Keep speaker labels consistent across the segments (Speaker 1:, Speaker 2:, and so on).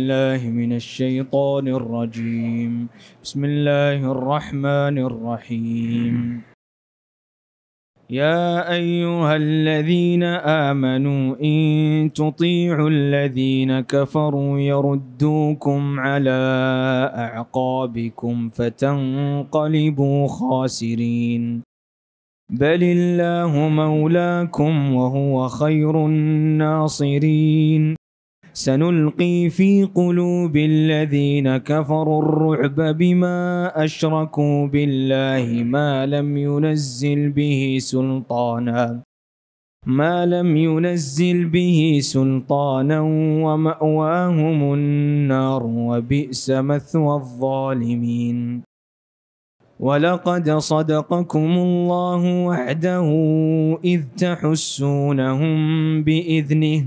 Speaker 1: الله من الشيطان الرجيم بسم الله الرحمن الرحيم يا أيها الذين آمنوا إن تطيعوا الذين كفروا يردوكم على أعقابكم فتنقلبوا خاسرين بل الله مولاكم وهو خير الناصرين سنلقي في قلوب الذين كفروا الرعب بما أشركوا بالله ما لم ينزل به سلطانا ما لم ينزل به سلطانا ومأواهم النار وبئس مثوى الظالمين ولقد صدقكم الله وعده إذ تحسونهم بإذنه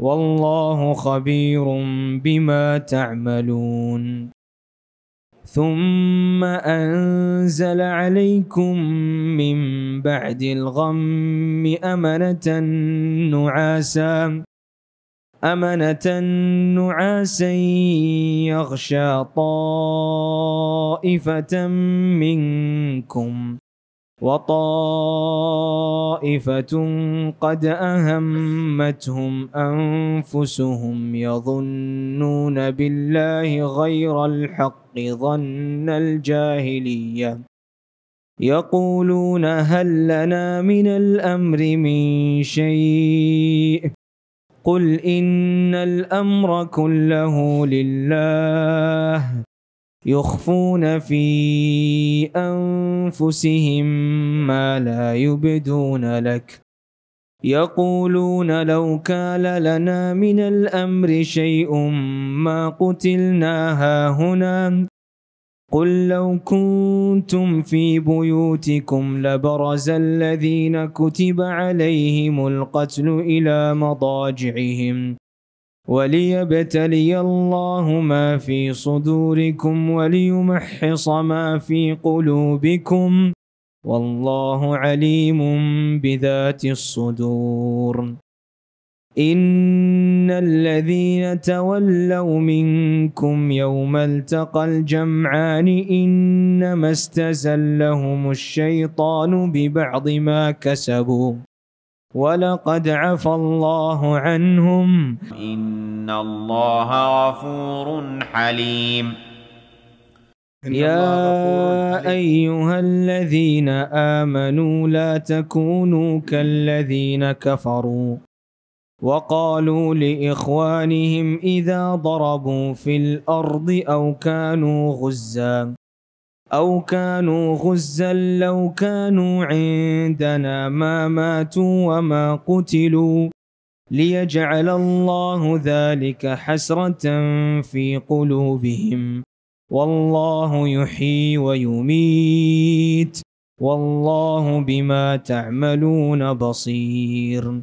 Speaker 1: والله خبير بما تعملون ثم أنزل عليكم من بعد الغم أمنة نعاسا أمنة نعاسا يغشى طائفة منكم وطائفة قد أهمتهم أنفسهم يظنون بالله غير الحق ظن الجاهلية يقولون هل لنا من الأمر من شيء قل إن الأمر كله لله يخفون في أنفسهم ما لا يبدون لك يقولون لو كان لنا من الأمر شيء ما قتلنا هاهنا قل لو كنتم في بيوتكم لبرز الذين كتب عليهم القتل إلى مضاجعهم وليبتلي الله ما في صدوركم وليمحص ما في قلوبكم والله عليم بذات الصدور ان الذين تولوا منكم يوم التقى الجمعان انما استزلهم الشيطان ببعض ما كسبوا ولقد عفى الله عنهم إن الله غفور حليم يا أيها الذين آمنوا لا تكونوا كالذين كفروا وقالوا لإخوانهم إذا ضربوا في الأرض أو كانوا غزاً أو كانوا غزا لو كانوا عندنا ما ماتوا وما قتلوا ليجعل الله ذلك حسرة في قلوبهم والله يحيي ويميت والله بما تعملون بصير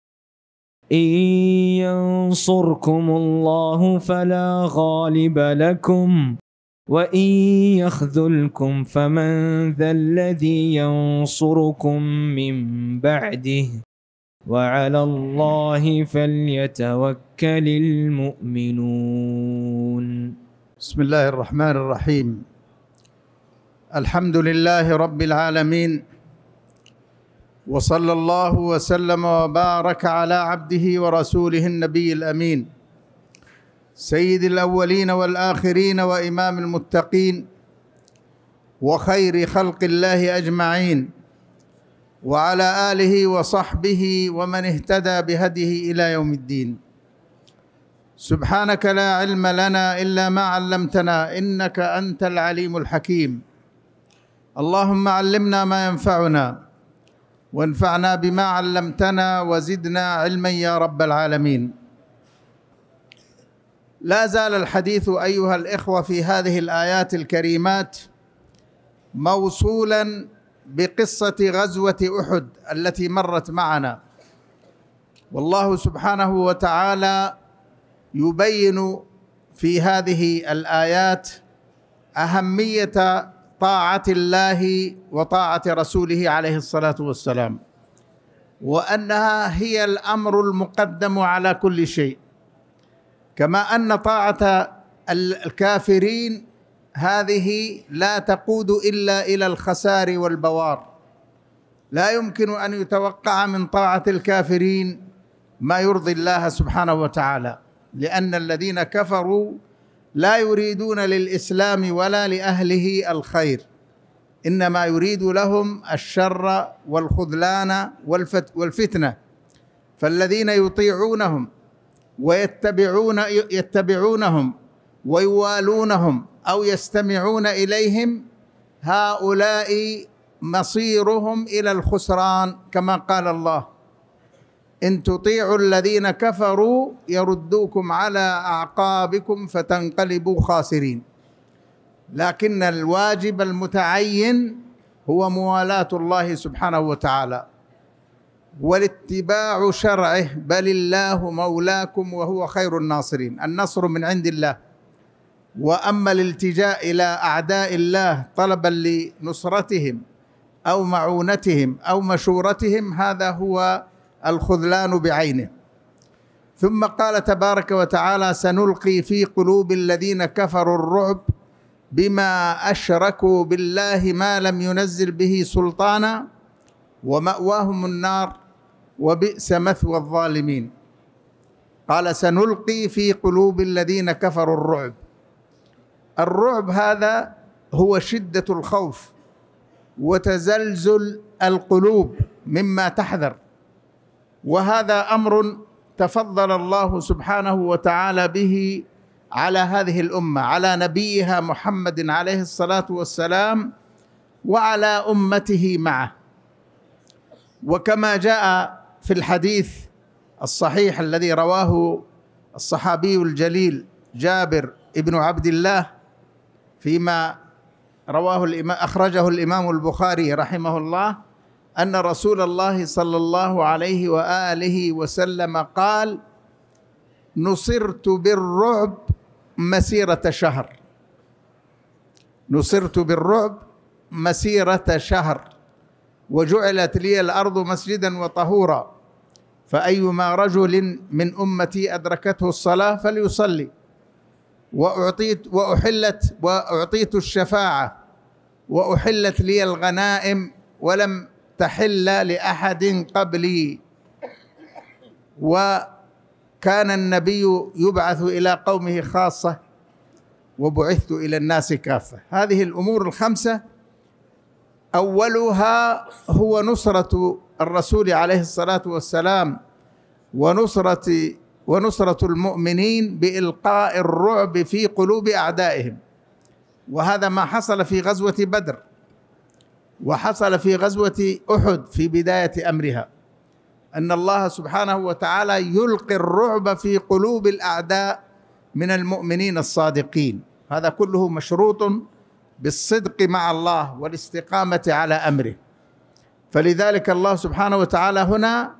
Speaker 1: إن ينصركم الله فلا غالب لكم وإن يخذلكم فمن ذا الذي ينصركم من بعده وعلى الله فليتوكل المؤمنون بسم الله الرحمن الرحيم
Speaker 2: الحمد لله رب العالمين وصلى الله وسلم وبارك على عبده ورسوله النبي الامين سيد الاولين والاخرين وامام المتقين وخير خلق الله اجمعين وعلى اله وصحبه ومن اهتدى بهديه الى يوم الدين سبحانك لا علم لنا الا ما علمتنا انك انت العليم الحكيم اللهم علمنا ما ينفعنا وانفعنا بما علمتنا وزدنا علما يا رب العالمين لا زال الحديث ايها الاخوه في هذه الايات الكريمات موصولا بقصه غزوه احد التي مرت معنا والله سبحانه وتعالى يبين في هذه الايات اهميه طاعه الله وطاعه رسوله عليه الصلاه والسلام وانها هي الامر المقدم على كل شيء كما ان طاعه الكافرين هذه لا تقود الا الى الخسار والبوار لا يمكن ان يتوقع من طاعه الكافرين ما يرضي الله سبحانه وتعالى لان الذين كفروا لا يريدون للاسلام ولا لاهله الخير انما يريد لهم الشر والخذلان والفتنه فالذين يطيعونهم ويتبعون يتبعونهم ويوالونهم او يستمعون اليهم هؤلاء مصيرهم الى الخسران كما قال الله إن تطيعوا الذين كفروا يردوكم على أعقابكم فتنقلبوا خاسرين لكن الواجب المتعين هو موالاة الله سبحانه وتعالى والاتباع شرعه بل الله مولاكم وهو خير الناصرين النصر من عند الله واما الالتجاء الى اعداء الله طلبا لنصرتهم او معونتهم او مشورتهم هذا هو الخذلان بعينه ثم قال تبارك وتعالى سنلقي في قلوب الذين كفروا الرعب بما اشركوا بالله ما لم ينزل به سلطانا وماواهم النار وبئس مثوى الظالمين قال سنلقي في قلوب الذين كفروا الرعب الرعب هذا هو شده الخوف وتزلزل القلوب مما تحذر وهذا امر تفضل الله سبحانه وتعالى به على هذه الامه على نبيها محمد عليه الصلاه والسلام وعلى امته معه وكما جاء في الحديث الصحيح الذي رواه الصحابي الجليل جابر ابن عبد الله فيما رواه الإمام أخرجه الإمام البخاري رحمه الله ان رسول الله صلى الله عليه واله وسلم قال نصرت بالرعب مسيره شهر نصرت بالرعب مسيره شهر وجعلت لي الارض مسجدا وطهورا فايما رجل من امتي ادركته الصلاه فليصلي واعطيت واحلت واعطيت الشفاعه واحلت لي الغنائم ولم تحل لاحد قبلي وكان النبي يبعث الى قومه خاصه وبعثت الى الناس كافه هذه الامور الخمسه اولها هو نصره الرسول عليه الصلاه والسلام ونصره ونصره المؤمنين بالقاء الرعب في قلوب اعدائهم وهذا ما حصل في غزوه بدر وحصل في غزوة أحد في بداية أمرها أن الله سبحانه وتعالى يلقي الرعب في قلوب الأعداء من المؤمنين الصادقين هذا كله مشروط بالصدق مع الله والاستقامة على أمره فلذلك الله سبحانه وتعالى هنا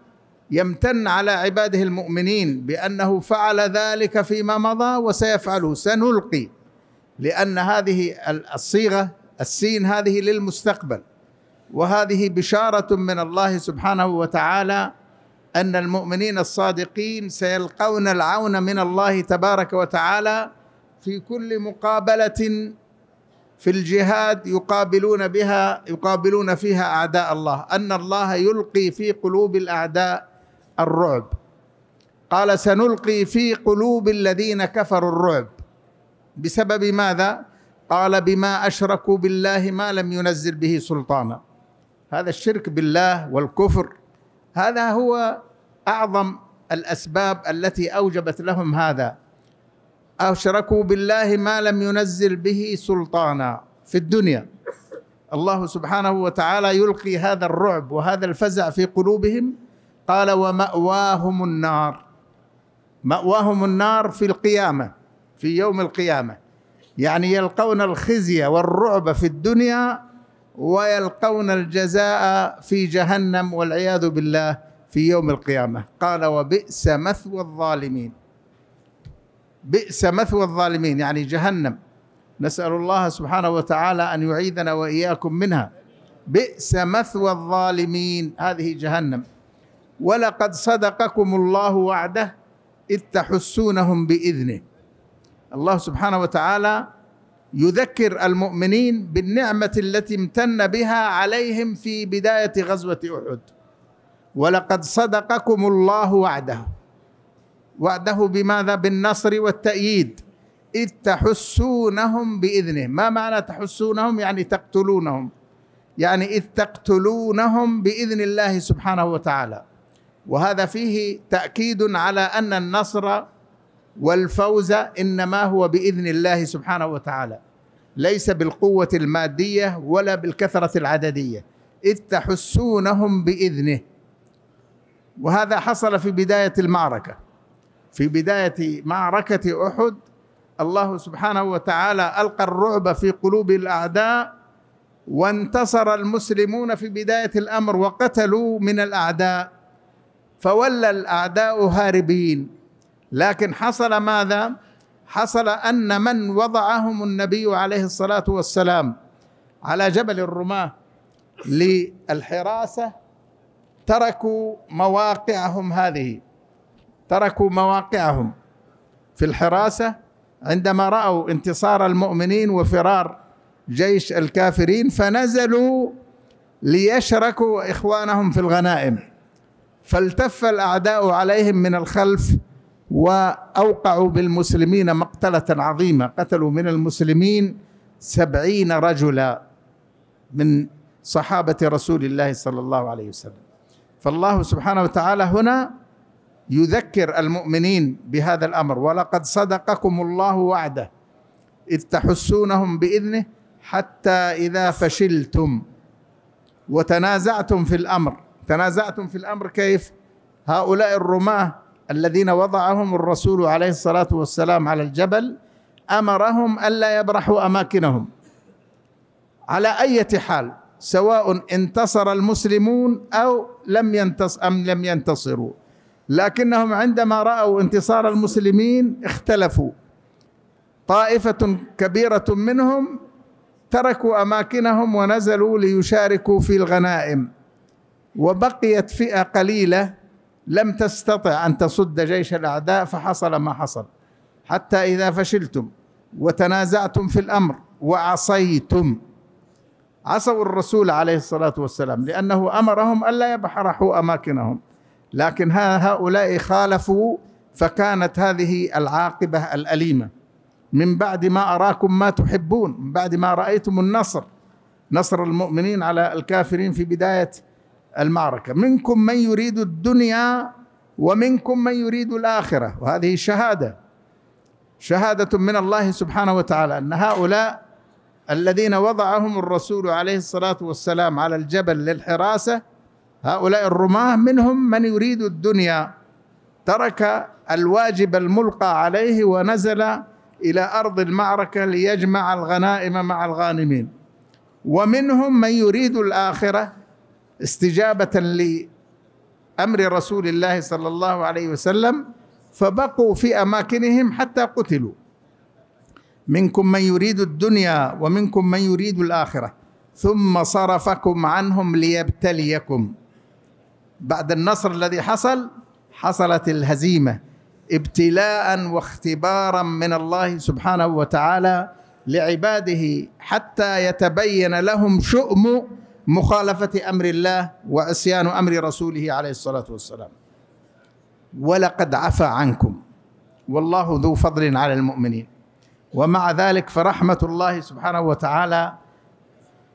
Speaker 2: يمتن على عباده المؤمنين بأنه فعل ذلك فيما مضى وسيفعله سنلقي لأن هذه الصيغة السين هذه للمستقبل وهذه بشاره من الله سبحانه وتعالى ان المؤمنين الصادقين سيلقون العون من الله تبارك وتعالى في كل مقابله في الجهاد يقابلون بها يقابلون فيها اعداء الله ان الله يلقي في قلوب الاعداء الرعب قال سنلقي في قلوب الذين كفروا الرعب بسبب ماذا قال بما اشركوا بالله ما لم ينزل به سلطانا هذا الشرك بالله والكفر هذا هو اعظم الاسباب التي اوجبت لهم هذا اشركوا بالله ما لم ينزل به سلطانا في الدنيا الله سبحانه وتعالى يلقي هذا الرعب وهذا الفزع في قلوبهم قال وماواهم النار ماواهم النار في القيامه في يوم القيامه يعني يلقون الخزي والرعب في الدنيا ويلقون الجزاء في جهنم والعياذ بالله في يوم القيامه قال وبئس مثوى الظالمين بئس مثوى الظالمين يعني جهنم نسال الله سبحانه وتعالى ان يعيذنا واياكم منها بئس مثوى الظالمين هذه جهنم ولقد صدقكم الله وعده اذ تحسونهم باذنه الله سبحانه وتعالى يذكر المؤمنين بالنعمه التي امتن بها عليهم في بدايه غزوه احد ولقد صدقكم الله وعده وعده بماذا بالنصر والتاييد اذ تحسونهم باذنه ما معنى تحسونهم يعني تقتلونهم يعني اذ تقتلونهم باذن الله سبحانه وتعالى وهذا فيه تاكيد على ان النصر والفوز انما هو باذن الله سبحانه وتعالى ليس بالقوه الماديه ولا بالكثره العدديه اذ تحسونهم باذنه وهذا حصل في بدايه المعركه في بدايه معركه احد الله سبحانه وتعالى القى الرعب في قلوب الاعداء وانتصر المسلمون في بدايه الامر وقتلوا من الاعداء فولى الاعداء هاربين لكن حصل ماذا حصل ان من وضعهم النبي عليه الصلاه والسلام على جبل الرماه للحراسه تركوا مواقعهم هذه تركوا مواقعهم في الحراسه عندما راوا انتصار المؤمنين وفرار جيش الكافرين فنزلوا ليشركوا اخوانهم في الغنائم فالتف الاعداء عليهم من الخلف وأوقعوا بالمسلمين مقتلة عظيمة قتلوا من المسلمين سبعين رجلا من صحابة رسول الله صلى الله عليه وسلم فالله سبحانه وتعالى هنا يذكر المؤمنين بهذا الأمر ولقد صدقكم الله وعده إذ تحسونهم بإذنه حتى إذا فشلتم وتنازعتم في الأمر تنازعتم في الأمر كيف هؤلاء الرماة الذين وضعهم الرسول عليه الصلاة والسلام على الجبل أمرهم ألا يبرحوا أماكنهم على أي حال سواء انتصر المسلمون أو لم ينتص أم لم ينتصروا لكنهم عندما رأوا انتصار المسلمين اختلفوا طائفة كبيرة منهم تركوا أماكنهم ونزلوا ليشاركوا في الغنائم وبقيت فئة قليلة لم تستطع أن تصد جيش الأعداء فحصل ما حصل حتى إذا فشلتم وتنازعتم في الأمر وعصيتم عصوا الرسول عليه الصلاة والسلام لأنه أمرهم ألا يبحرحوا أماكنهم لكن هؤلاء خالفوا فكانت هذه العاقبة الأليمة من بعد ما أراكم ما تحبون من بعد ما رأيتم النصر نصر المؤمنين على الكافرين في بداية المعركة منكم من يريد الدنيا ومنكم من يريد الآخرة وهذه شهادة شهادة من الله سبحانه وتعالى أن هؤلاء الذين وضعهم الرسول عليه الصلاة والسلام على الجبل للحراسة هؤلاء الرماة منهم من يريد الدنيا ترك الواجب الملقى عليه ونزل إلى أرض المعركة ليجمع الغنائم مع الغانمين ومنهم من يريد الآخرة استجابه لامر رسول الله صلى الله عليه وسلم فبقوا في اماكنهم حتى قتلوا منكم من يريد الدنيا ومنكم من يريد الاخره ثم صرفكم عنهم ليبتليكم بعد النصر الذي حصل حصلت الهزيمه ابتلاء واختبارا من الله سبحانه وتعالى لعباده حتى يتبين لهم شؤم مخالفة أمر الله وعصيان أمر رسوله عليه الصلاة والسلام ولقد عفى عنكم والله ذو فضل على المؤمنين ومع ذلك فرحمة الله سبحانه وتعالى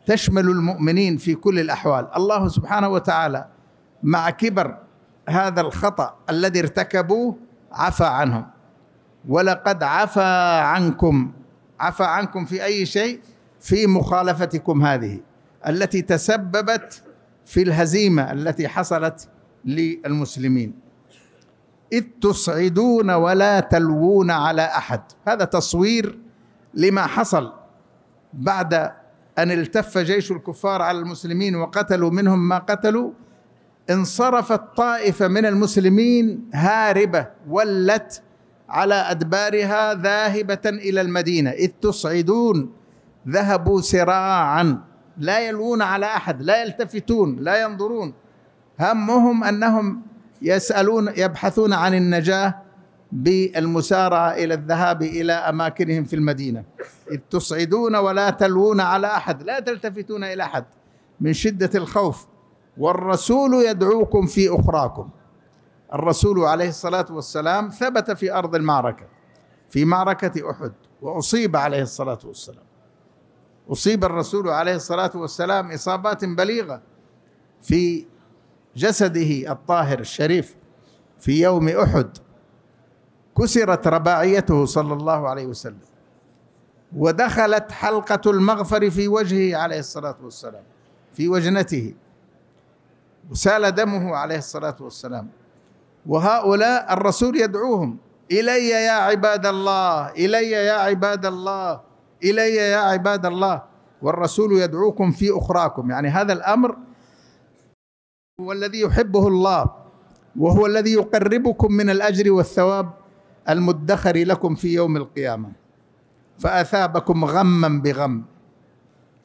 Speaker 2: تشمل المؤمنين في كل الأحوال الله سبحانه وتعالى مع كبر هذا الخطأ الذي ارتكبوه عفى عنهم ولقد عفى عنكم عفى عنكم في أي شيء في مخالفتكم هذه التي تسببت في الهزيمه التي حصلت للمسلمين اذ تصعدون ولا تلوون على احد هذا تصوير لما حصل بعد ان التف جيش الكفار على المسلمين وقتلوا منهم ما قتلوا انصرفت طائفه من المسلمين هاربه ولت على ادبارها ذاهبه الى المدينه اذ تصعدون ذهبوا سراعا لا يلوون على احد لا يلتفتون لا ينظرون همهم انهم يسالون يبحثون عن النجاه بالمسارعه الى الذهاب الى اماكنهم في المدينه اذ تصعدون ولا تلوون على احد لا تلتفتون الى احد من شده الخوف والرسول يدعوكم في اخراكم الرسول عليه الصلاه والسلام ثبت في ارض المعركه في معركه احد واصيب عليه الصلاه والسلام اصيب الرسول عليه الصلاه والسلام اصابات بليغه في جسده الطاهر الشريف في يوم احد كسرت رباعيته صلى الله عليه وسلم ودخلت حلقه المغفر في وجهه عليه الصلاه والسلام في وجنته وسال دمه عليه الصلاه والسلام وهؤلاء الرسول يدعوهم الي يا عباد الله الي يا عباد الله إلي يا عباد الله والرسول يدعوكم في أخراكم يعني هذا الأمر هو الذي يحبه الله وهو الذي يقربكم من الأجر والثواب المدخر لكم في يوم القيامة فأثابكم غما بغم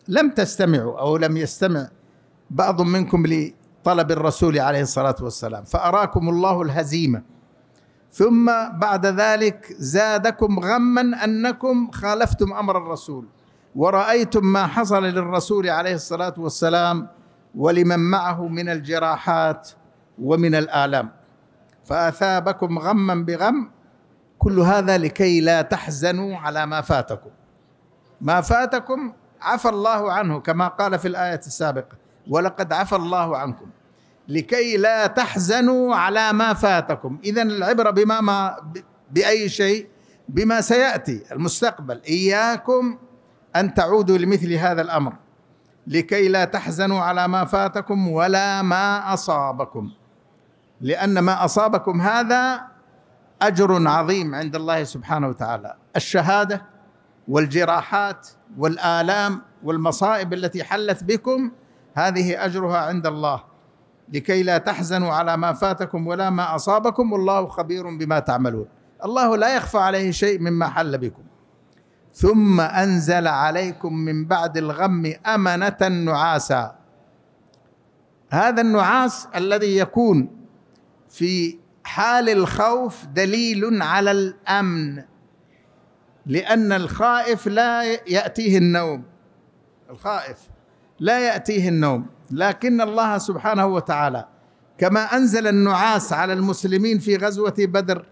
Speaker 2: لم تستمعوا أو لم يستمع بعض منكم لطلب الرسول عليه الصلاة والسلام فأراكم الله الهزيمة ثم بعد ذلك زادكم غما انكم خالفتم امر الرسول ورايتم ما حصل للرسول عليه الصلاه والسلام ولمن معه من الجراحات ومن الالام فاثابكم غما بغم كل هذا لكي لا تحزنوا على ما فاتكم ما فاتكم عفى الله عنه كما قال في الايه السابقه ولقد عفى الله عنكم لكي لا تحزنوا على ما فاتكم إذا العبرة بما ما بأي شيء بما سيأتي المستقبل إياكم أن تعودوا لمثل هذا الأمر لكي لا تحزنوا على ما فاتكم ولا ما أصابكم لأن ما أصابكم هذا أجر عظيم عند الله سبحانه وتعالى الشهادة والجراحات والآلام والمصائب التي حلت بكم هذه أجرها عند الله لكي لا تحزنوا على ما فاتكم ولا ما اصابكم والله خبير بما تعملون الله لا يخفى عليه شيء مما حل بكم ثم انزل عليكم من بعد الغم امنه نعاسا هذا النعاس الذي يكون في حال الخوف دليل على الامن لان الخائف لا ياتيه النوم الخائف لا ياتيه النوم لكن الله سبحانه وتعالى كما أنزل النعاس على المسلمين في غزوة بدر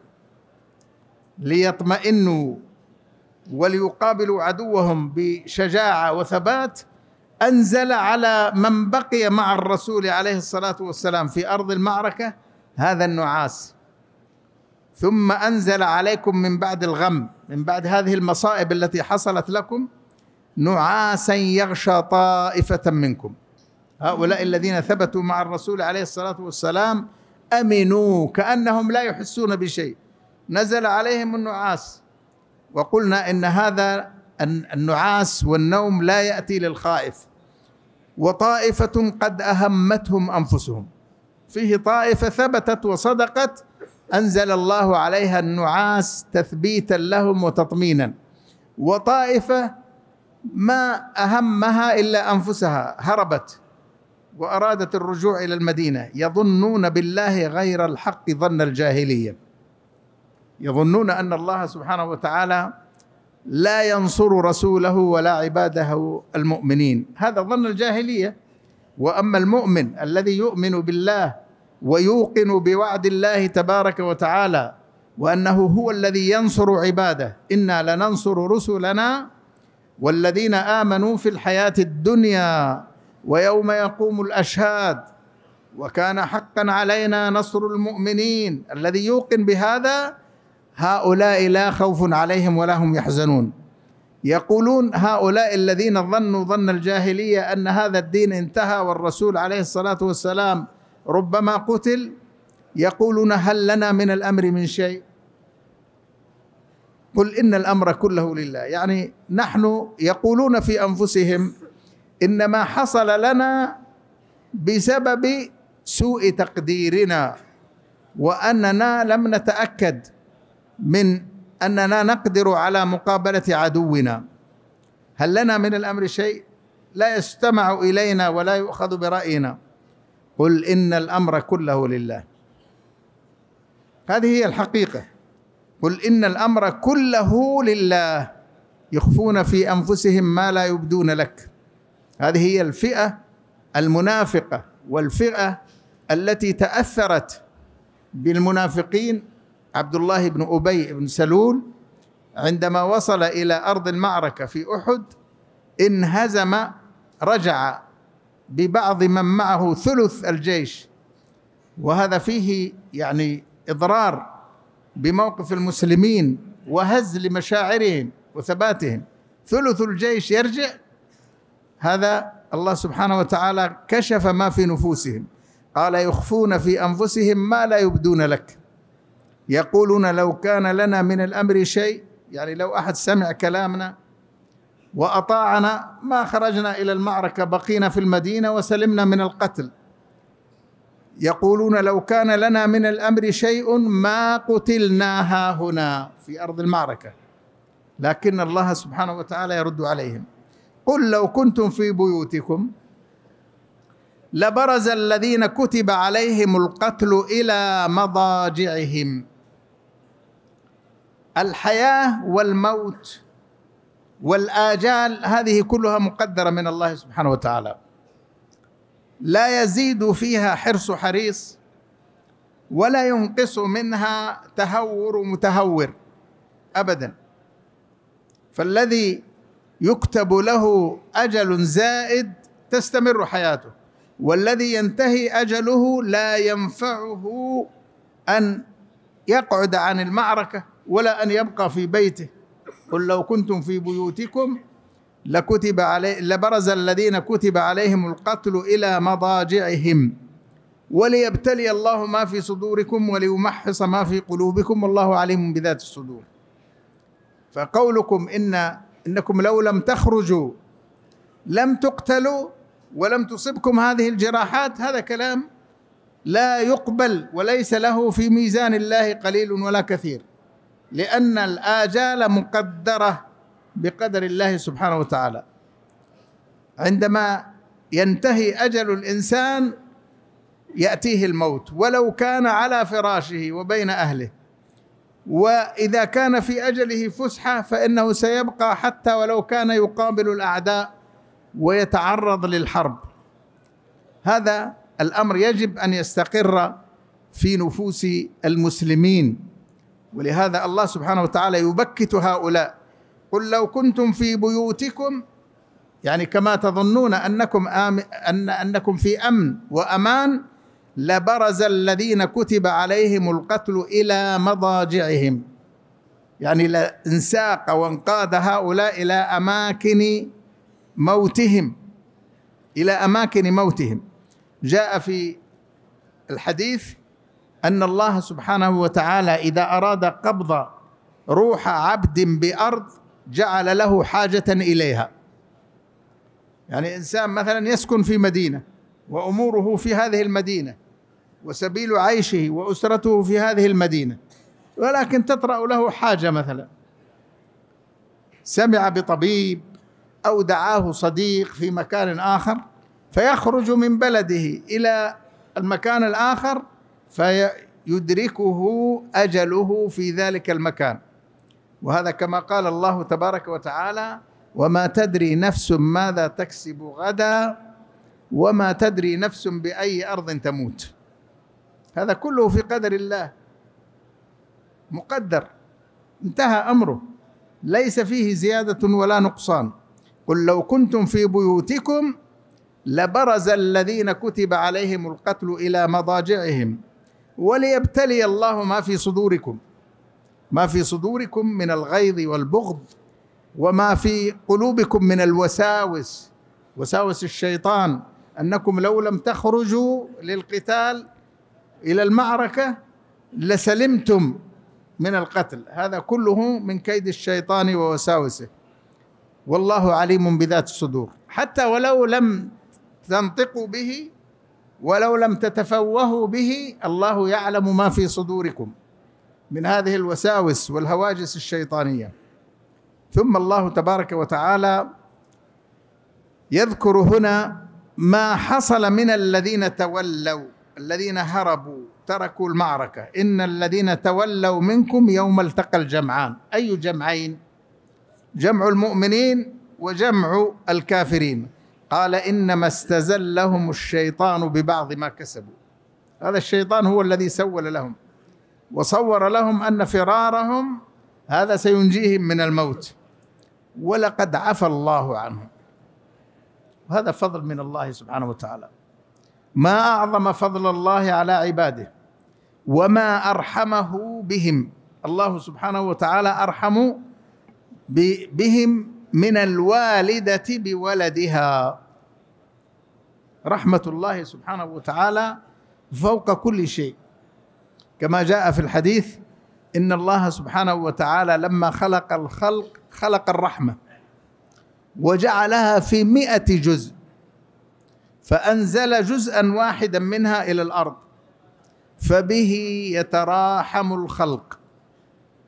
Speaker 2: ليطمئنوا وليقابلوا عدوهم بشجاعة وثبات أنزل على من بقي مع الرسول عليه الصلاة والسلام في أرض المعركة هذا النعاس ثم أنزل عليكم من بعد الغم من بعد هذه المصائب التي حصلت لكم نعاسا يغشى طائفة منكم هؤلاء الذين ثبتوا مع الرسول عليه الصلاة والسلام أمنوا كأنهم لا يحسون بشيء نزل عليهم النعاس وقلنا إن هذا النعاس والنوم لا يأتي للخائف وطائفة قد أهمتهم أنفسهم فيه طائفة ثبتت وصدقت أنزل الله عليها النعاس تثبيتا لهم وتطمينا وطائفة ما أهمها إلا أنفسها هربت وارادت الرجوع الى المدينه يظنون بالله غير الحق ظن الجاهليه يظنون ان الله سبحانه وتعالى لا ينصر رسوله ولا عباده المؤمنين هذا ظن الجاهليه واما المؤمن الذي يؤمن بالله ويوقن بوعد الله تبارك وتعالى وانه هو الذي ينصر عباده انا لننصر رسلنا والذين امنوا في الحياه الدنيا ويوم يقوم الاشهاد وكان حقا علينا نصر المؤمنين الذي يوقن بهذا هؤلاء لا خوف عليهم ولا هم يحزنون يقولون هؤلاء الذين ظنوا ظن الجاهليه ان هذا الدين انتهى والرسول عليه الصلاه والسلام ربما قتل يقولون هل لنا من الامر من شيء قل ان الامر كله لله يعني نحن يقولون في انفسهم انما حصل لنا بسبب سوء تقديرنا واننا لم نتاكد من اننا نقدر على مقابله عدونا هل لنا من الامر شيء لا يستمع الينا ولا يؤخذ براينا قل ان الامر كله لله هذه هي الحقيقه قل ان الامر كله لله يخفون في انفسهم ما لا يبدون لك هذه هي الفئه المنافقه والفئه التي تاثرت بالمنافقين عبد الله بن ابي بن سلول عندما وصل الى ارض المعركه في احد انهزم رجع ببعض من معه ثلث الجيش وهذا فيه يعني اضرار بموقف المسلمين وهز لمشاعرهم وثباتهم ثلث الجيش يرجع هذا الله سبحانه وتعالى كشف ما في نفوسهم قال يخفون في انفسهم ما لا يبدون لك يقولون لو كان لنا من الامر شيء يعني لو احد سمع كلامنا واطاعنا ما خرجنا الى المعركه بقينا في المدينه وسلمنا من القتل يقولون لو كان لنا من الامر شيء ما قتلنا ها هنا في ارض المعركه لكن الله سبحانه وتعالى يرد عليهم قل لو كنتم في بيوتكم لبرز الذين كتب عليهم القتل الى مضاجعهم الحياه والموت والاجال هذه كلها مقدره من الله سبحانه وتعالى لا يزيد فيها حرص حريص ولا ينقص منها تهور متهور ابدا فالذي يكتب له اجل زائد تستمر حياته والذي ينتهي اجله لا ينفعه ان يقعد عن المعركه ولا ان يبقى في بيته قل لو كنتم في بيوتكم لكتب علي لبرز الذين كتب عليهم القتل الى مضاجعهم وليبتلي الله ما في صدوركم وليمحص ما في قلوبكم والله عليم بذات الصدور فقولكم ان انكم لو لم تخرجوا لم تقتلوا ولم تصبكم هذه الجراحات هذا كلام لا يقبل وليس له في ميزان الله قليل ولا كثير لان الاجال مقدره بقدر الله سبحانه وتعالى عندما ينتهي اجل الانسان ياتيه الموت ولو كان على فراشه وبين اهله واذا كان في اجله فسحه فانه سيبقى حتى ولو كان يقابل الاعداء ويتعرض للحرب هذا الامر يجب ان يستقر في نفوس المسلمين ولهذا الله سبحانه وتعالى يبكت هؤلاء قل لو كنتم في بيوتكم يعني كما تظنون انكم آم ان انكم في امن وامان لبرز الذين كتب عليهم القتل إلى مضاجعهم يعني لانساق وانقاد هؤلاء إلى أماكن موتهم إلى أماكن موتهم جاء في الحديث أن الله سبحانه وتعالى إذا أراد قبض روح عبد بأرض جعل له حاجة إليها يعني إنسان مثلا يسكن في مدينة وأموره في هذه المدينة وسبيل عيشه واسرته في هذه المدينه ولكن تطرا له حاجه مثلا سمع بطبيب او دعاه صديق في مكان اخر فيخرج من بلده الى المكان الاخر فيدركه اجله في ذلك المكان وهذا كما قال الله تبارك وتعالى وما تدري نفس ماذا تكسب غدا وما تدري نفس باي ارض تموت هذا كله في قدر الله مقدر انتهى امره ليس فيه زياده ولا نقصان قل لو كنتم في بيوتكم لبرز الذين كتب عليهم القتل الى مضاجعهم وليبتلي الله ما في صدوركم ما في صدوركم من الغيظ والبغض وما في قلوبكم من الوساوس وساوس الشيطان انكم لو لم تخرجوا للقتال إلى المعركة لسلمتم من القتل هذا كله من كيد الشيطان ووساوسه والله عليم بذات الصدور حتى ولو لم تنطقوا به ولو لم تتفوهوا به الله يعلم ما في صدوركم من هذه الوساوس والهواجس الشيطانيه ثم الله تبارك وتعالى يذكر هنا ما حصل من الذين تولوا الذين هربوا تركوا المعركة إن الذين تولوا منكم يوم التقى الجمعان أي جمعين جمع المؤمنين وجمع الكافرين قال إنما استزلهم الشيطان ببعض ما كسبوا هذا الشيطان هو الذي سول لهم وصور لهم أن فرارهم هذا سينجيهم من الموت ولقد عفى الله عنهم وهذا فضل من الله سبحانه وتعالى ما اعظم فضل الله على عباده وما ارحمه بهم الله سبحانه وتعالى ارحم بهم من الوالده بولدها رحمه الله سبحانه وتعالى فوق كل شيء كما جاء في الحديث ان الله سبحانه وتعالى لما خلق الخلق خلق الرحمه وجعلها في مئة جزء فأنزل جزءا واحدا منها إلى الأرض فبه يتراحم الخلق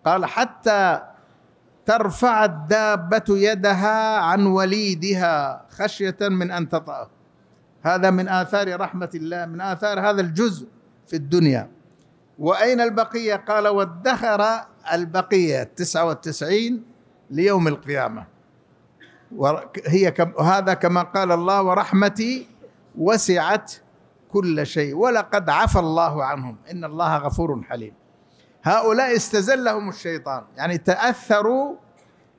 Speaker 2: قال حتى ترفع الدابة يدها عن وليدها خشية من أن تطأه هذا من آثار رحمة الله من آثار هذا الجزء في الدنيا وأين البقية قال وادخر البقية التسعة والتسعين ليوم القيامة وهي كم هذا كما قال الله ورحمتي وسعت كل شيء ولقد عفى الله عنهم ان الله غفور حليم هؤلاء استزلهم الشيطان يعني تاثروا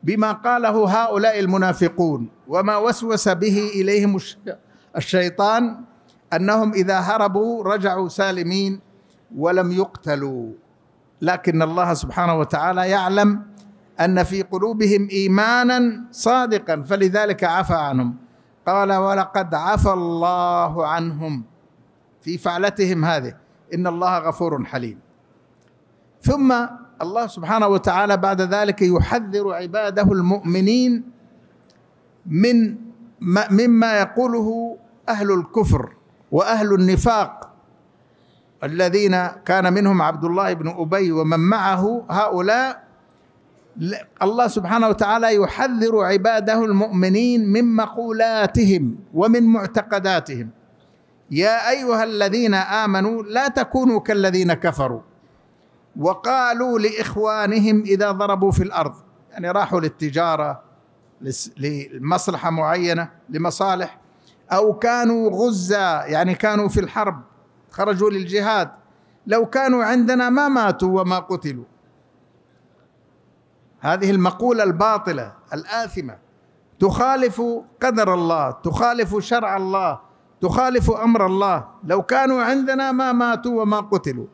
Speaker 2: بما قاله هؤلاء المنافقون وما وسوس به اليهم الشيطان انهم اذا هربوا رجعوا سالمين ولم يقتلوا لكن الله سبحانه وتعالى يعلم ان في قلوبهم ايمانا صادقا فلذلك عفى عنهم قال ولقد عفى الله عنهم في فعلتهم هذه ان الله غفور حليم ثم الله سبحانه وتعالى بعد ذلك يحذر عباده المؤمنين من مما يقوله اهل الكفر واهل النفاق الذين كان منهم عبد الله بن ابي ومن معه هؤلاء الله سبحانه وتعالى يحذر عباده المؤمنين من مقولاتهم ومن معتقداتهم يا ايها الذين امنوا لا تكونوا كالذين كفروا وقالوا لاخوانهم اذا ضربوا في الارض يعني راحوا للتجاره لمصلحه معينه لمصالح او كانوا غزة يعني كانوا في الحرب خرجوا للجهاد لو كانوا عندنا ما ماتوا وما قتلوا هذه المقولة الباطلة الآثمة تخالف قدر الله تخالف شرع الله تخالف أمر الله لو كانوا عندنا ما ماتوا وما قتلوا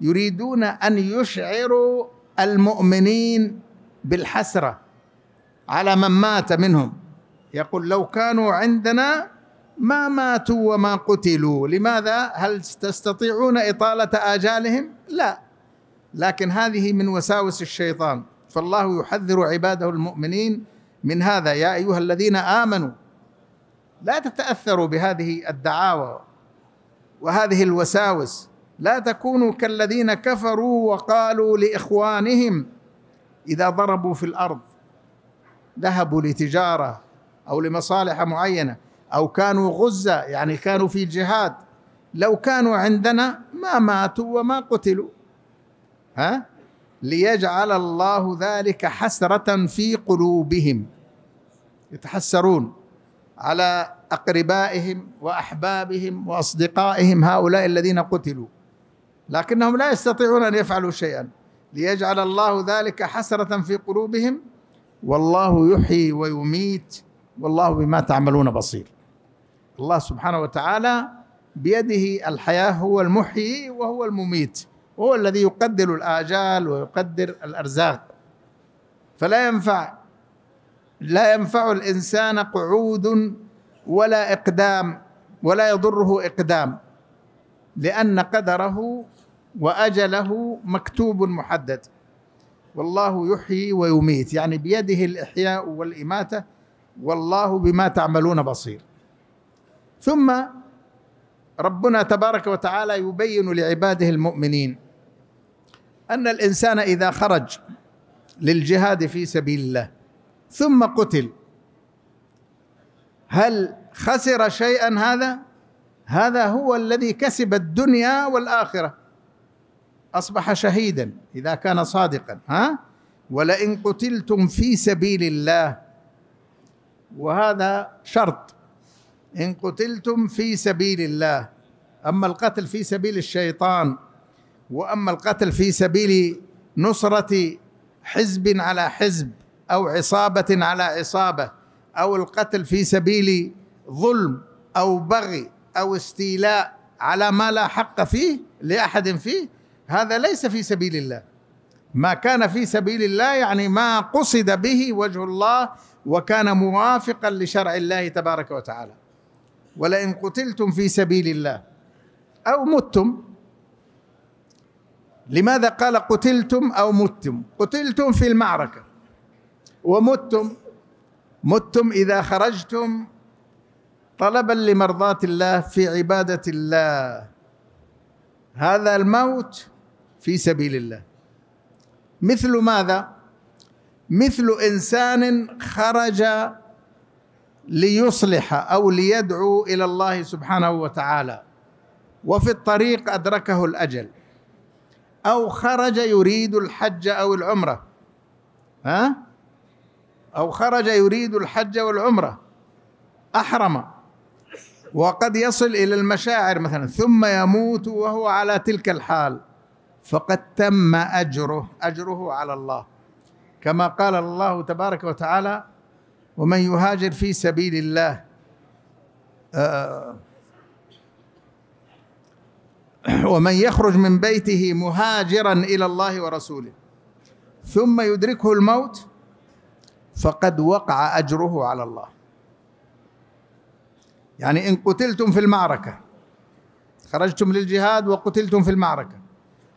Speaker 2: يريدون أن يشعروا المؤمنين بالحسرة على من مات منهم يقول لو كانوا عندنا ما ماتوا وما قتلوا لماذا هل تستطيعون إطالة آجالهم لا لكن هذه من وساوس الشيطان فالله يحذر عباده المؤمنين من هذا يا ايها الذين امنوا لا تتاثروا بهذه الدعاوى وهذه الوساوس لا تكونوا كالذين كفروا وقالوا لاخوانهم اذا ضربوا في الارض ذهبوا لتجاره او لمصالح معينه او كانوا غزه يعني كانوا في جهاد لو كانوا عندنا ما ماتوا وما قتلوا ها ليجعل الله ذلك حسرة في قلوبهم يتحسرون على أقربائهم وأحبابهم وأصدقائهم هؤلاء الذين قتلوا لكنهم لا يستطيعون أن يفعلوا شيئا ليجعل الله ذلك حسرة في قلوبهم والله يحيي ويميت والله بما تعملون بصير الله سبحانه وتعالى بيده الحياة هو المحيي وهو المميت هو الذي يقدر الآجال ويقدر الأرزاق فلا ينفع لا ينفع الإنسان قعود ولا إقدام ولا يضره إقدام لأن قدره وأجله مكتوب محدد والله يحيي ويميت يعني بيده الإحياء والإماتة والله بما تعملون بصير ثم ربنا تبارك وتعالى يبين لعباده المؤمنين ان الانسان اذا خرج للجهاد في سبيل الله ثم قتل هل خسر شيئا هذا هذا هو الذي كسب الدنيا والاخره اصبح شهيدا اذا كان صادقا ها ولئن قتلتم في سبيل الله وهذا شرط ان قتلتم في سبيل الله اما القتل في سبيل الشيطان واما القتل في سبيل نصره حزب على حزب او عصابه على عصابه او القتل في سبيل ظلم او بغي او استيلاء على ما لا حق فيه لاحد فيه هذا ليس في سبيل الله ما كان في سبيل الله يعني ما قصد به وجه الله وكان موافقا لشرع الله تبارك وتعالى ولئن قتلتم في سبيل الله او متم لماذا قال قتلتم أو متم قتلتم في المعركة ومتم متم إذا خرجتم طلبا لمرضاة الله في عبادة الله هذا الموت في سبيل الله مثل ماذا مثل انسان خرج ليصلح او ليدعو الى الله سبحانه وتعالى وفي الطريق ادركه الاجل أو خرج يريد الحج أو العمرة ها أو خرج يريد الحج والعمرة أحرم وقد يصل إلى المشاعر مثلا ثم يموت وهو على تلك الحال فقد تم أجره أجره على الله كما قال الله تبارك وتعالى ومن يهاجر في سبيل الله آه ومن يخرج من بيته مهاجرا الى الله ورسوله ثم يدركه الموت فقد وقع اجره على الله يعني ان قتلتم في المعركه خرجتم للجهاد وقتلتم في المعركه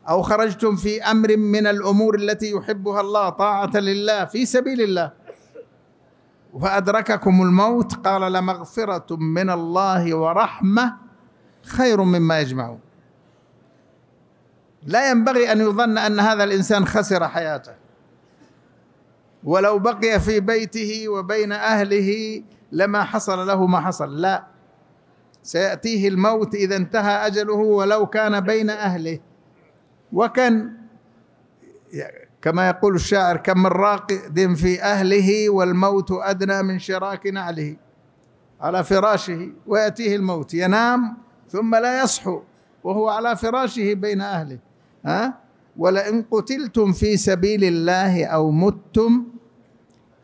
Speaker 2: او خرجتم في امر من الامور التي يحبها الله طاعه لله في سبيل الله فادرككم الموت قال لمغفره من الله ورحمه خير مما يجمعون لا ينبغي ان يظن ان هذا الانسان خسر حياته ولو بقي في بيته وبين اهله لما حصل له ما حصل لا سياتيه الموت اذا انتهى اجله ولو كان بين اهله وكان كما يقول الشاعر كم من راقد في اهله والموت ادنى من شراك نعله على فراشه وياتيه الموت ينام ثم لا يصحو وهو على فراشه بين اهله ها ولئن قتلتم في سبيل الله او متم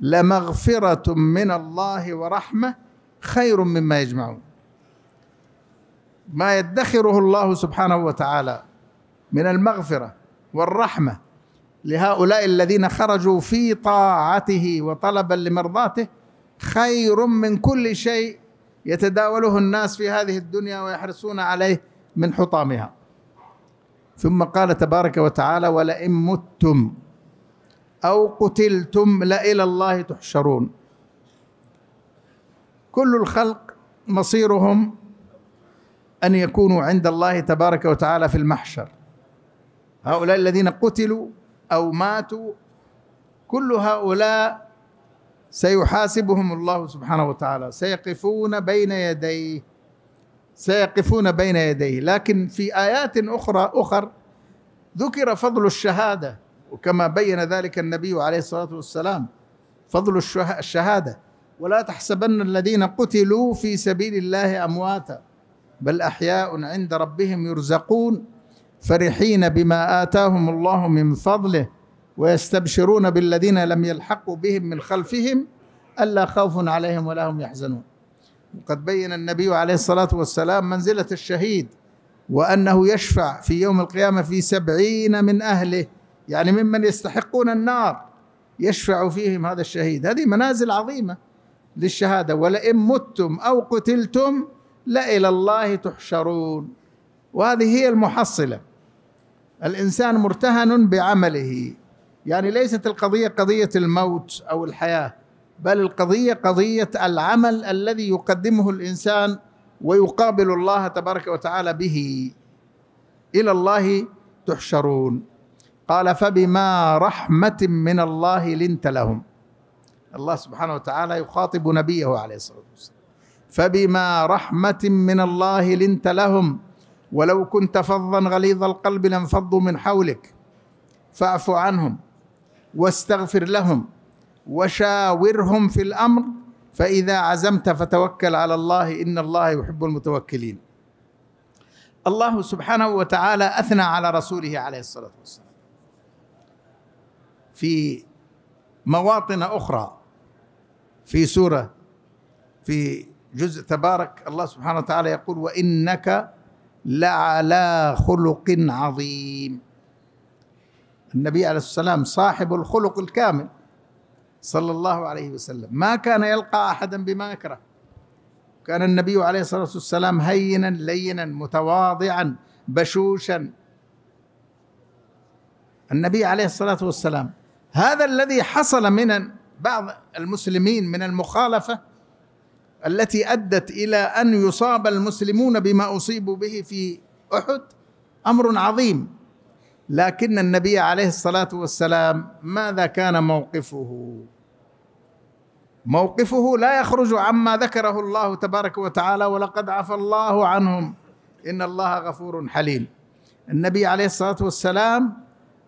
Speaker 2: لمغفره من الله ورحمه خير مما يجمعون ما يدخره الله سبحانه وتعالى من المغفره والرحمه لهؤلاء الذين خرجوا في طاعته وطلبا لمرضاته خير من كل شيء يتداوله الناس في هذه الدنيا ويحرصون عليه من حطامها ثم قال تبارك وتعالى ولئن متم أو قتلتم لإلى الله تحشرون كل الخلق مصيرهم أن يكونوا عند الله تبارك وتعالى في المحشر هؤلاء الذين قتلوا أو ماتوا كل هؤلاء سيحاسبهم الله سبحانه وتعالى سيقفون بين يديه سيقفون بين يديه لكن في آيات أخرى أخر ذكر فضل الشهادة وكما بين ذلك النبي عليه الصلاة والسلام فضل الشهادة ولا تحسبن الذين قتلوا في سبيل الله أمواتا بل أحياء عند ربهم يرزقون فرحين بما آتاهم الله من فضله ويستبشرون بالذين لم يلحقوا بهم من خلفهم ألا خوف عليهم ولا هم يحزنون وقد بين النبي عليه الصلاة والسلام منزلة الشهيد وأنه يشفع في يوم القيامة في سبعين من أهله يعني ممن يستحقون النار يشفع فيهم هذا الشهيد هذه منازل عظيمة للشهادة ولئن متم أو قتلتم لإلى الله تحشرون وهذه هي المحصلة الإنسان مرتهن بعمله يعني ليست القضية قضية الموت أو الحياة بل القضيه قضيه العمل الذي يقدمه الانسان ويقابل الله تبارك وتعالى به الى الله تحشرون قال فبما رحمه من الله لنت لهم الله سبحانه وتعالى يخاطب نبيه عليه الصلاه والسلام فبما رحمه من الله لنت لهم ولو كنت فظا غليظ القلب لانفضوا من حولك فاعف عنهم واستغفر لهم وشاورهم في الامر فاذا عزمت فتوكل على الله ان الله يحب المتوكلين الله سبحانه وتعالى اثنى على رسوله عليه الصلاه والسلام في مواطن اخرى في سوره في جزء تبارك الله سبحانه وتعالى يقول وانك لعلى خلق عظيم النبي عليه الصلاه والسلام صاحب الخلق الكامل صلى الله عليه وسلم ما كان يلقى احدا بما يكره كان النبي عليه الصلاه والسلام هينا لينا متواضعا بشوشا النبي عليه الصلاه والسلام هذا الذي حصل من بعض المسلمين من المخالفه التي ادت الى ان يصاب المسلمون بما اصيبوا به في احد امر عظيم لكن النبي عليه الصلاه والسلام ماذا كان موقفه موقفه لا يخرج عما ذكره الله تبارك وتعالى ولقد عفى الله عنهم ان الله غفور حليم النبي عليه الصلاه والسلام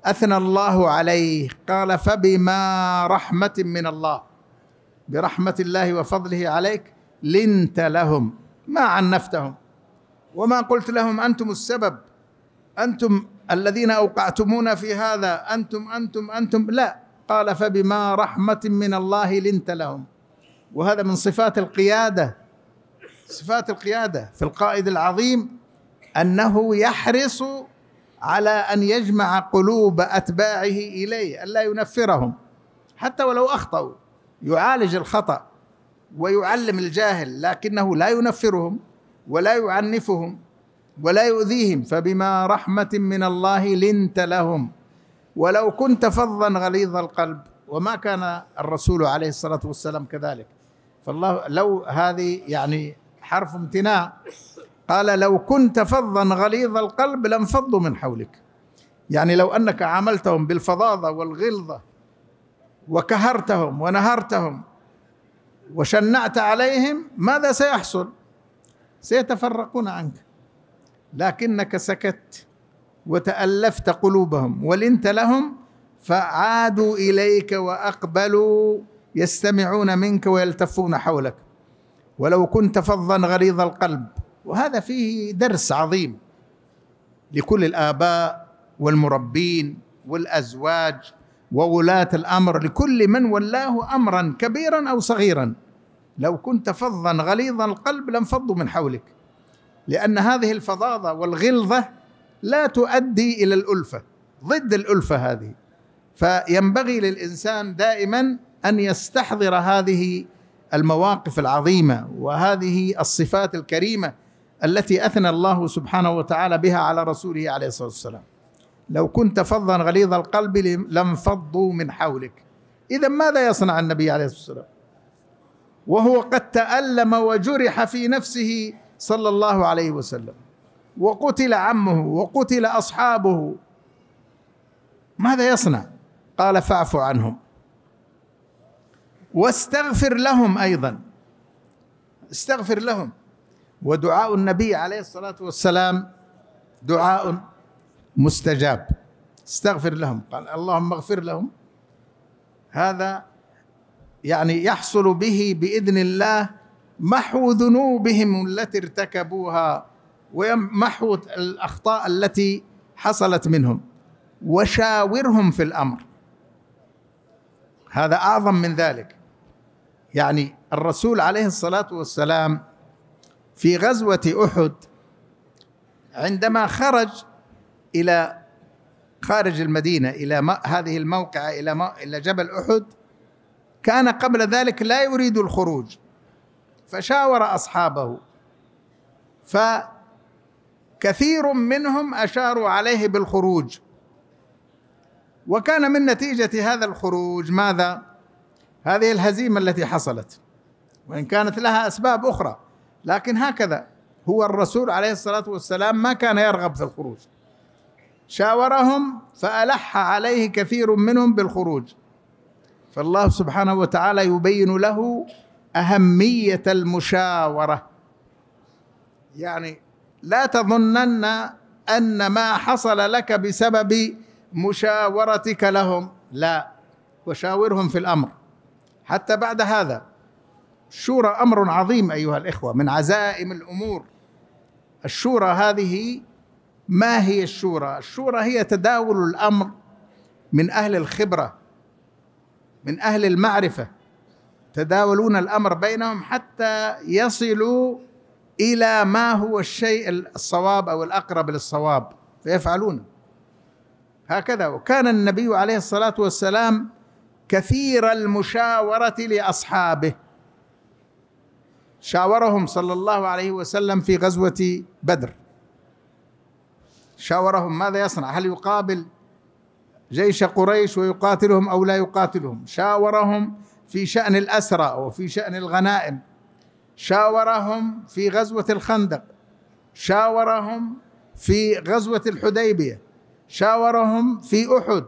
Speaker 2: اثنى الله عليه قال فبما رحمه من الله برحمه الله وفضله عليك لنت لهم ما عنفتهم وما قلت لهم انتم السبب انتم الذين اوقعتمونا في هذا انتم انتم انتم لا قال فبما رحمة من الله لنت لهم وهذا من صفات القيادة صفات القيادة في القائد العظيم أنه يحرص على أن يجمع قلوب أتباعه إليه ألا ينفرهم حتى ولو أخطأوا يعالج الخطأ ويعلم الجاهل لكنه لا ينفرهم ولا يعنفهم ولا يؤذيهم فبما رحمة من الله لنت لهم ولو كنت فظا غليظ القلب وما كان الرسول عليه الصلاة والسلام كذلك فالله لو هذه يعني حرف امتناع قال لو كنت فظا غليظ القلب لانفضوا من حولك يعني لو أنك عاملتهم بالفظاظة والغلظة وكهرتهم ونهرتهم وشنعت عليهم ماذا سيحصل سيتفرقون عنك لكنك سكت وتألفت قلوبهم ولنت لهم فعادوا إليك وأقبلوا يستمعون منك ويلتفون حولك ولو كنت فظا غليظ القلب وهذا فيه درس عظيم لكل الآباء والمربين والأزواج وولاة الأمر لكل من ولاه أمرا كبيرا أو صغيرا لو كنت فظا غليظ القلب لانفضوا من حولك لأن هذه الفظاظة والغلظة لا تؤدي الى الالفه ضد الالفه هذه فينبغي للانسان دائما ان يستحضر هذه المواقف العظيمه وهذه الصفات الكريمه التي اثنى الله سبحانه وتعالى بها على رسوله عليه الصلاه والسلام لو كنت فظا غليظ القلب لانفضوا من حولك اذا ماذا يصنع النبي عليه الصلاه والسلام وهو قد تالم وجرح في نفسه صلى الله عليه وسلم وقتل عمه وقتل اصحابه ماذا يصنع قال فاعف عنهم واستغفر لهم ايضا استغفر لهم ودعاء النبي عليه الصلاه والسلام دعاء مستجاب استغفر لهم قال اللهم اغفر لهم هذا يعني يحصل به باذن الله محو ذنوبهم التي ارتكبوها ومحو الاخطاء التي حصلت منهم وشاورهم في الامر هذا اعظم من ذلك يعني الرسول عليه الصلاه والسلام في غزوه احد عندما خرج الى خارج المدينه الى هذه الموقعه الى الى جبل احد كان قبل ذلك لا يريد الخروج فشاور اصحابه ف كثير منهم اشاروا عليه بالخروج وكان من نتيجه هذا الخروج ماذا هذه الهزيمه التي حصلت وان كانت لها اسباب اخرى لكن هكذا هو الرسول عليه الصلاه والسلام ما كان يرغب في الخروج شاورهم فالح عليه كثير منهم بالخروج فالله سبحانه وتعالى يبين له اهميه المشاوره يعني لا تظنن ان ما حصل لك بسبب مشاورتك لهم لا وشاورهم في الامر حتى بعد هذا الشورى امر عظيم ايها الاخوه من عزائم الامور الشورى هذه ما هي الشورى؟ الشورى هي تداول الامر من اهل الخبره من اهل المعرفه تداولون الامر بينهم حتى يصلوا الى ما هو الشيء الصواب او الاقرب للصواب فيفعلونه هكذا وكان النبي عليه الصلاه والسلام كثير المشاوره لاصحابه شاورهم صلى الله عليه وسلم في غزوه بدر شاورهم ماذا يصنع هل يقابل جيش قريش ويقاتلهم او لا يقاتلهم شاورهم في شان الاسرى وفي شان الغنائم شاورهم في غزوة الخندق شاورهم في غزوة الحديبية شاورهم في أحد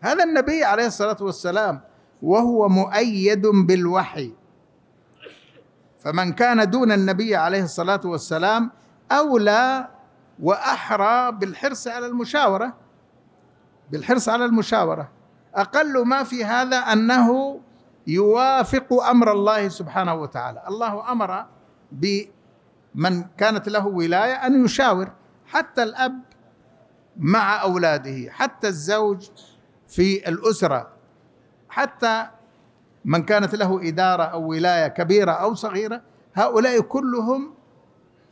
Speaker 2: هذا النبي عليه الصلاة والسلام وهو مؤيد بالوحي فمن كان دون النبي عليه الصلاة والسلام أولى وأحرى بالحرص على المشاورة بالحرص على المشاورة أقل ما في هذا أنه يوافق امر الله سبحانه وتعالى، الله امر بمن كانت له ولايه ان يشاور حتى الاب مع اولاده، حتى الزوج في الاسره، حتى من كانت له اداره او ولايه كبيره او صغيره، هؤلاء كلهم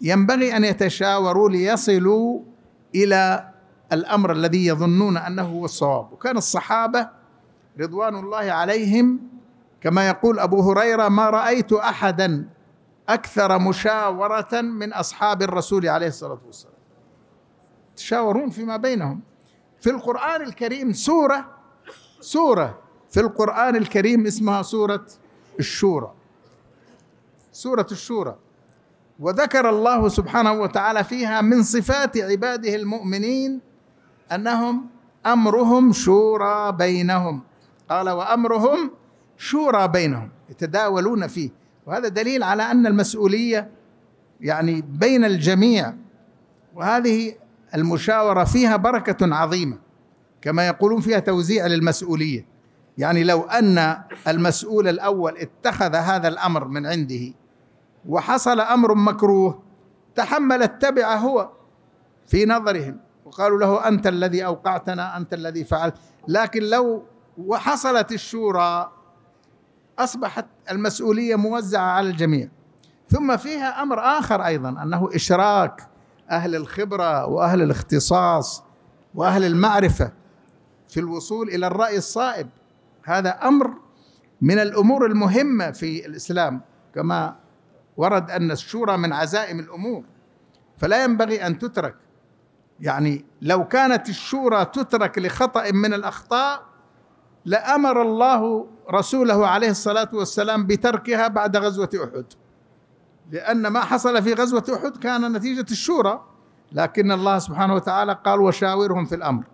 Speaker 2: ينبغي ان يتشاوروا ليصلوا الى الامر الذي يظنون انه هو الصواب، وكان الصحابه رضوان الله عليهم كما يقول ابو هريره ما رايت احدا اكثر مشاوره من اصحاب الرسول عليه الصلاه والسلام يتشاورون فيما بينهم في القران الكريم سوره سوره في القران الكريم اسمها سوره الشورى سوره الشورى وذكر الله سبحانه وتعالى فيها من صفات عباده المؤمنين انهم امرهم شورى بينهم قال وامرهم شورى بينهم يتداولون فيه وهذا دليل على ان المسؤوليه يعني بين الجميع وهذه المشاوره فيها بركه عظيمه كما يقولون فيها توزيع للمسؤوليه يعني لو ان المسؤول الاول اتخذ هذا الامر من عنده وحصل امر مكروه تحمل التبع هو في نظرهم وقالوا له انت الذي اوقعتنا انت الذي فعلت لكن لو وحصلت الشورى أصبحت المسؤولية موزعة على الجميع ثم فيها أمر آخر أيضا أنه إشراك أهل الخبرة وأهل الاختصاص وأهل المعرفة في الوصول إلى الرأي الصائب هذا أمر من الأمور المهمة في الإسلام كما ورد أن الشورى من عزائم الأمور فلا ينبغي أن تترك يعني لو كانت الشورى تترك لخطأ من الأخطاء لأمر الله رسوله عليه الصلاة والسلام بتركها بعد غزوة أحد لأن ما حصل في غزوة أحد كان نتيجة الشورى لكن الله سبحانه وتعالى قال وشاورهم في الأمر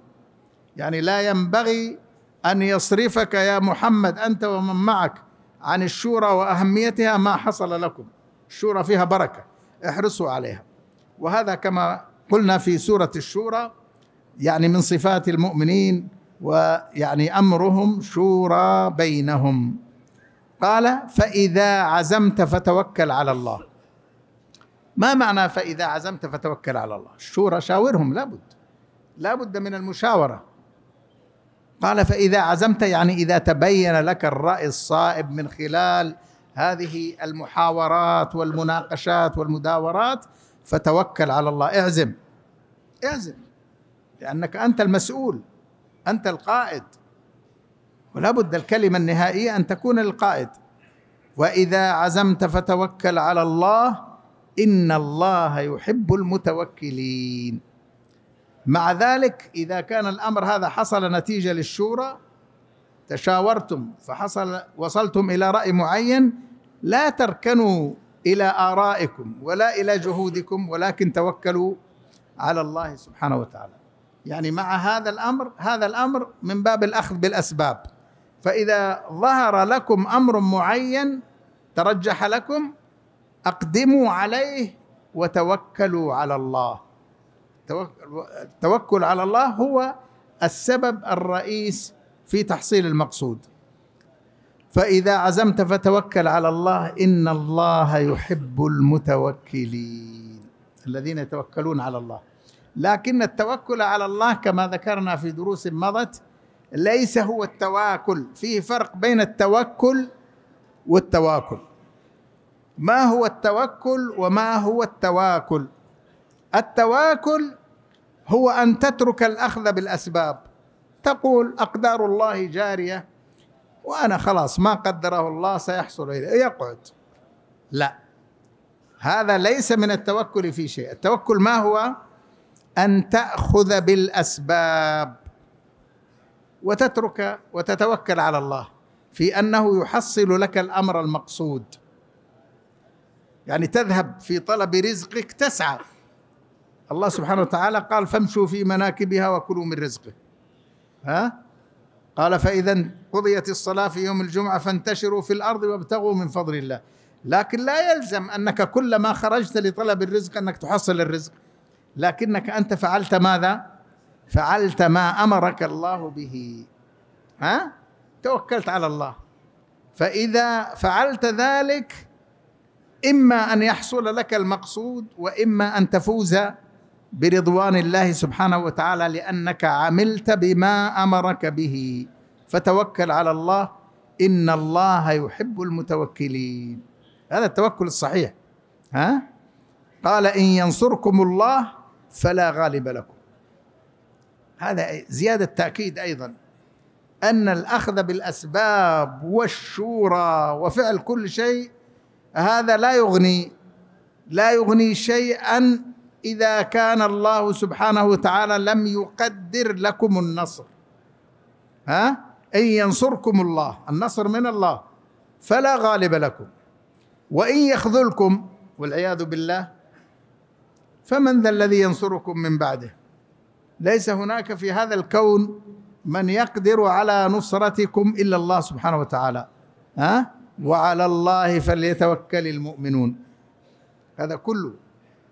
Speaker 2: يعني لا ينبغي أن يصرفك يا محمد أنت ومن معك عن الشورى وأهميتها ما حصل لكم الشورى فيها بركة احرصوا عليها وهذا كما قلنا في سورة الشورى يعني من صفات المؤمنين ويعني امرهم شورى بينهم قال فاذا عزمت فتوكل على الله ما معنى فاذا عزمت فتوكل على الله الشورى شاورهم لابد لابد من المشاوره قال فاذا عزمت يعني اذا تبين لك الراي الصائب من خلال هذه المحاورات والمناقشات والمداورات فتوكل على الله اعزم اعزم لانك انت المسؤول أنت القائد ولا بد الكلمة النهائية أن تكون القائد وإذا عزمت فتوكل على الله إن الله يحب المتوكلين مع ذلك إذا كان الأمر هذا حصل نتيجة للشورى تشاورتم فحصل وصلتم إلى رأي معين لا تركنوا إلى آرائكم ولا إلى جهودكم ولكن توكلوا على الله سبحانه وتعالى يعني مع هذا الامر هذا الامر من باب الاخذ بالاسباب فاذا ظهر لكم امر معين ترجح لكم اقدموا عليه وتوكلوا على الله التوكل على الله هو السبب الرئيس في تحصيل المقصود فاذا عزمت فتوكل على الله ان الله يحب المتوكلين الذين يتوكلون على الله لكن التوكل على الله كما ذكرنا في دروس مضت ليس هو التواكل فيه فرق بين التوكل والتواكل ما هو التوكل وما هو التواكل التواكل هو ان تترك الاخذ بالاسباب تقول اقدار الله جاريه وانا خلاص ما قدره الله سيحصل اليه يقعد لا هذا ليس من التوكل في شيء التوكل ما هو ان تاخذ بالاسباب وتترك وتتوكل على الله في انه يحصل لك الامر المقصود يعني تذهب في طلب رزقك تسعى الله سبحانه وتعالى قال فامشوا في مناكبها وكلوا من رزقه ها قال فإذا قضيت الصلاة في يوم الجمعة فانتشروا في الأرض وابتغوا من فضل الله لكن لا يلزم أنك كلما خرجت لطلب الرزق أنك تحصل الرزق لكنك أنت فعلت ماذا فعلت ما أمرك الله به ها توكلت على الله فإذا فعلت ذلك إما أن يحصل لك المقصود وإما أن تفوز برضوان الله سبحانه وتعالى لأنك عملت بما أمرك به فتوكل على الله إن الله يحب المتوكلين هذا التوكل الصحيح ها قال إن ينصركم الله فلا غالب لكم هذا زيادة تأكيد أيضا أن الأخذ بالأسباب والشورى وفعل كل شيء هذا لا يغني لا يغني شيئا إذا كان الله سبحانه وتعالى لم يقدر لكم النصر ها إن ينصركم الله النصر من الله فلا غالب لكم وإن يخذلكم والعياذ بالله فمن ذا الذي ينصركم من بعده ليس هناك في هذا الكون من يقدر على نصرتكم الا الله سبحانه وتعالى ها وعلى الله فليتوكل المؤمنون هذا كله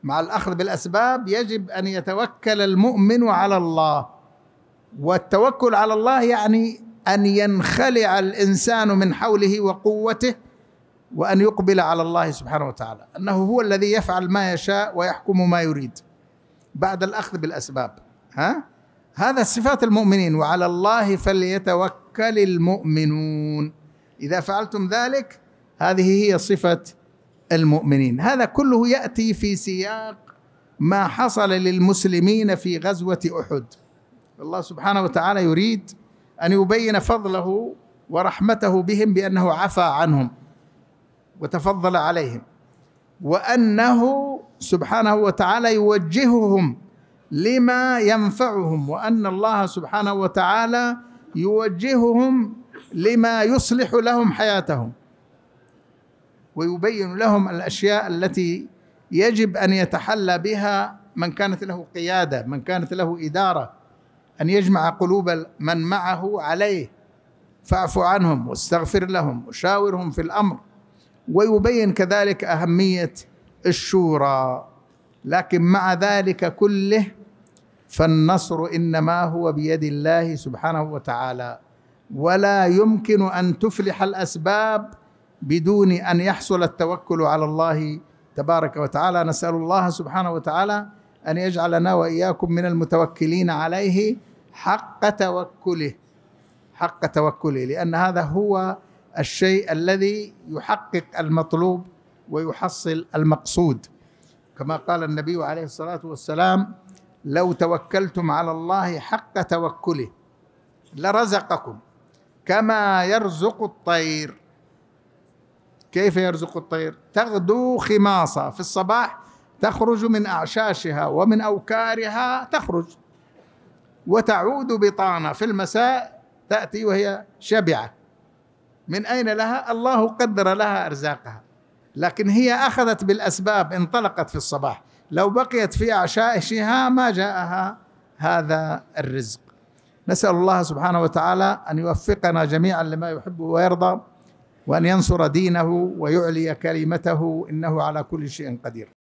Speaker 2: مع الاخذ بالاسباب يجب ان يتوكل المؤمن على الله والتوكل على الله يعني ان ينخلع الانسان من حوله وقوته وأن يقبل على الله سبحانه وتعالى أنه هو الذي يفعل ما يشاء ويحكم ما يريد بعد الأخذ بالأسباب ها؟ هذا صفات المؤمنين وعلى الله فليتوكل المؤمنون إذا فعلتم ذلك هذه هي صفة المؤمنين هذا كله يأتي في سياق ما حصل للمسلمين في غزوة أحد الله سبحانه وتعالى يريد أن يبين فضله ورحمته بهم بأنه عفى عنهم وتفضل عليهم وانه سبحانه وتعالى يوجههم لما ينفعهم وان الله سبحانه وتعالى يوجههم لما يصلح لهم حياتهم ويبين لهم الاشياء التي يجب ان يتحلى بها من كانت له قياده من كانت له اداره ان يجمع قلوب من معه عليه فاعف عنهم واستغفر لهم وشاورهم في الامر ويبين كذلك اهميه الشورى لكن مع ذلك كله فالنصر انما هو بيد الله سبحانه وتعالى ولا يمكن ان تفلح الاسباب بدون ان يحصل التوكل على الله تبارك وتعالى نسال الله سبحانه وتعالى ان يجعلنا واياكم من المتوكلين عليه حق توكله حق توكله لان هذا هو الشيء الذي يحقق المطلوب ويحصل المقصود كما قال النبي عليه الصلاه والسلام لو توكلتم على الله حق توكله لرزقكم كما يرزق الطير كيف يرزق الطير تغدو خماصه في الصباح تخرج من اعشاشها ومن اوكارها تخرج وتعود بطانه في المساء تاتي وهي شبعه من اين لها؟ الله قدر لها ارزاقها لكن هي اخذت بالاسباب انطلقت في الصباح لو بقيت في اعشائها ما جاءها هذا الرزق نسال الله سبحانه وتعالى ان يوفقنا جميعا لما يحبه ويرضى وان ينصر
Speaker 1: دينه ويعلي كلمته انه على كل شيء قدير